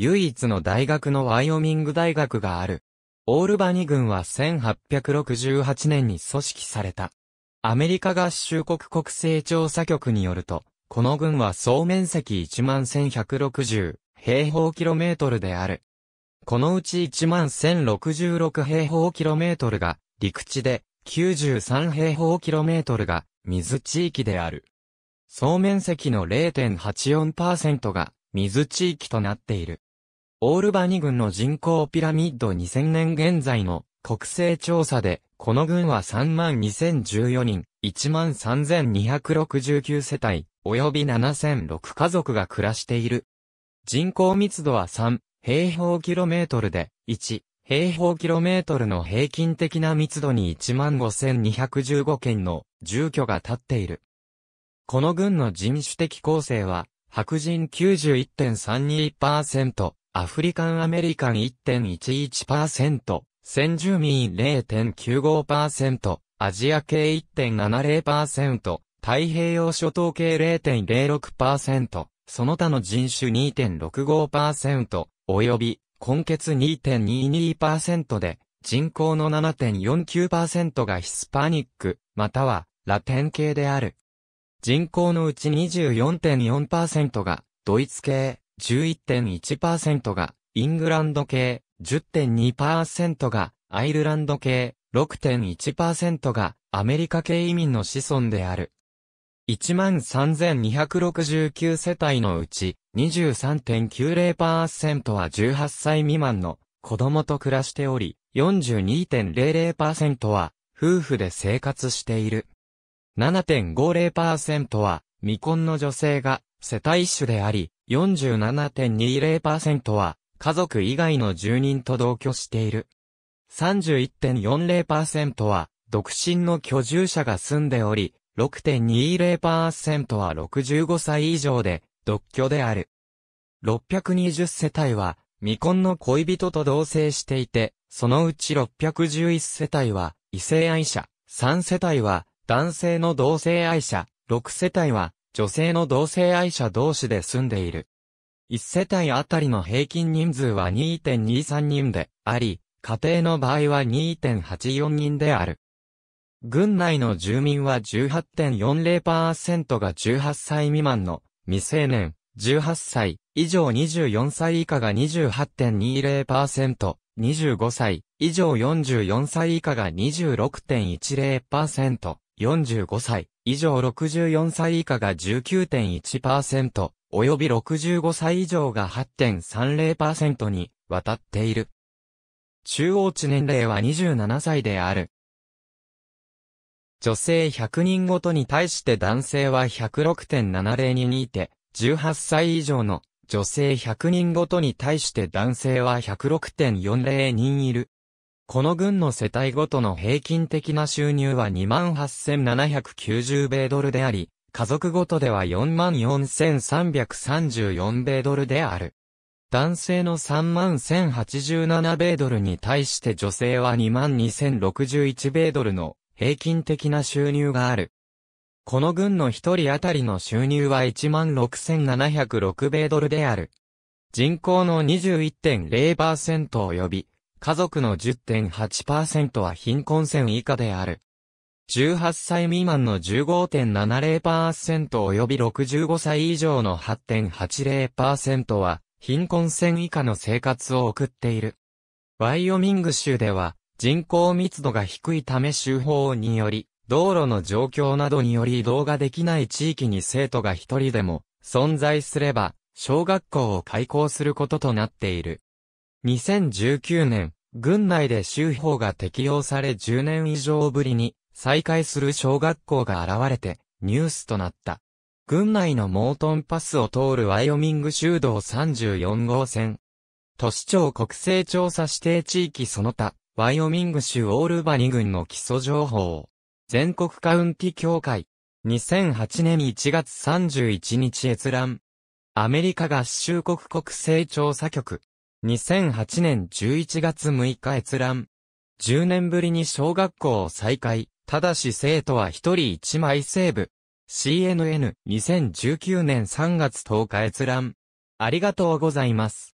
唯一の大学のワイオミング大学がある。オールバニ軍は1868年に組織された。アメリカ合衆国国勢調査局によると、この軍は総面積11,160平方キロメートルである。このうち11,066平方キロメートルが陸地で、93平方キロメートルが水地域である。総面積の0.84%が水地域となっている。オールバニ軍の人口ピラミッド2000年現在の国勢調査で、この軍は32,014人、13,269世帯、及び7,006家族が暮らしている。人口密度は3平方キロメートルで、1平方キロメートルの平均的な密度に15,215件の住居が建っている。この軍の人種的構成は、白人91.321%、アフリカンアメリカン1.11%、先住民0.95%、アジア系1.70%、太平洋諸島系0.06%、その他の人種2.65%、及び、根血2.22%で、人口の7.49%がヒスパニック、または、ラテン系である。人口のうち24.4%が、ドイツ系、11.1%がイングランド系、10.2%がアイルランド系、6.1%がアメリカ系移民の子孫である。13,269世帯のうち23.90%は18歳未満の子供と暮らしており、42.00%は夫婦で生活している。7.50%は未婚の女性が世帯主であり、47.20%は、家族以外の住人と同居している。31.40%は、独身の居住者が住んでおり、6.20%は65歳以上で、独居である。620世帯は、未婚の恋人と同棲していて、そのうち611世帯は、異性愛者、3世帯は、男性の同性愛者、6世帯は、女性の同性愛者同士で住んでいる。一世帯あたりの平均人数は2.23人であり、家庭の場合は2.84人である。軍内の住民は18.40%が18歳未満の未成年、18歳以上24歳以下が28.20%、25歳以上44歳以下が26.10%、45歳以上64歳以下が19.1%、及び65歳以上が8.30%に渡っている。中央値年齢は27歳である。女性100人ごとに対して男性は106.70人にいて、18歳以上の女性100人ごとに対して男性は106.40人いる。この軍の世帯ごとの平均的な収入は28,790米ドルであり、家族ごとでは44,334米ドルである。男性の31,087米ドルに対して女性は22,061米ドルの平均的な収入がある。この軍の一人当たりの収入は16,706米ドルである。人口の21.0%及び、家族の10.8%は貧困線以下である。18歳未満の15.70%及び65歳以上の8.80%は貧困線以下の生活を送っている。ワイオミング州では人口密度が低いため州法により道路の状況などにより移動ができない地域に生徒が一人でも存在すれば小学校を開校することとなっている。2019年、軍内で州法が適用され10年以上ぶりに再開する小学校が現れてニュースとなった。軍内のモートンパスを通るワイオミング州道34号線。都市庁国勢調査指定地域その他、ワイオミング州オールバニ郡の基礎情報。全国カウンティ協会。2008年1月31日閲覧。アメリカ合衆国国勢調査局。2008年11月6日閲覧。10年ぶりに小学校を再開。ただし生徒は一人一枚セーブ。CNN2019 年3月10日閲覧。ありがとうございます。